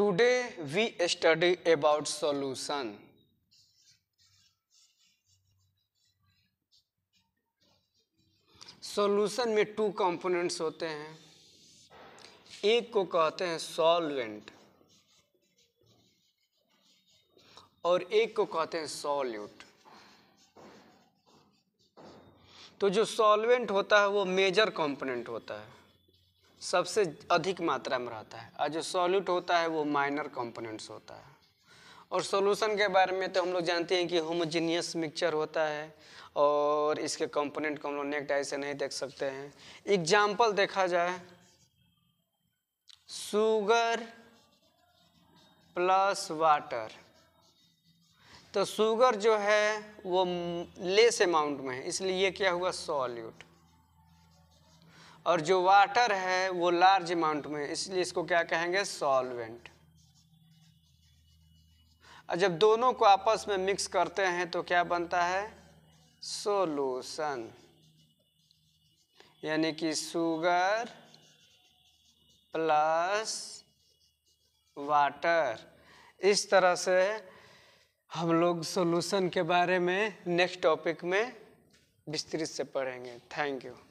today we study about solution solution में two components होते हैं एक को कहते हैं सॉल्वेंट और एक को कहते हैं सॉल्यूट तो जो सॉल्वेंट होता है वो मेजर कंपोनेंट होता है सबसे अधिक मात्रा में रहता है और जो सॉल्यूट होता है वो माइनर कंपोनेंट्स होता है और सॉल्यूशन के बारे में तो हम लोग जानते हैं कि होमोजीनियस मिक्सचर होता है और इसके कंपोनेंट को हम लोग नेक्ट आई से नहीं देख सकते हैं एग्जाम्पल देखा जाए शुगर प्लस वाटर तो शुगर जो है वो लेस अमाउंट में है इसलिए ये क्या हुआ सॉल्यूट और जो वाटर है वो लार्ज अमाउंट में इसलिए इसको क्या कहेंगे सॉल्वेंट और जब दोनों को आपस में मिक्स करते हैं तो क्या बनता है सोलूसन यानी कि शुगर प्लस वाटर इस तरह से हम लोग सोलूसन के बारे में नेक्स्ट टॉपिक में विस्तृत से पढ़ेंगे थैंक यू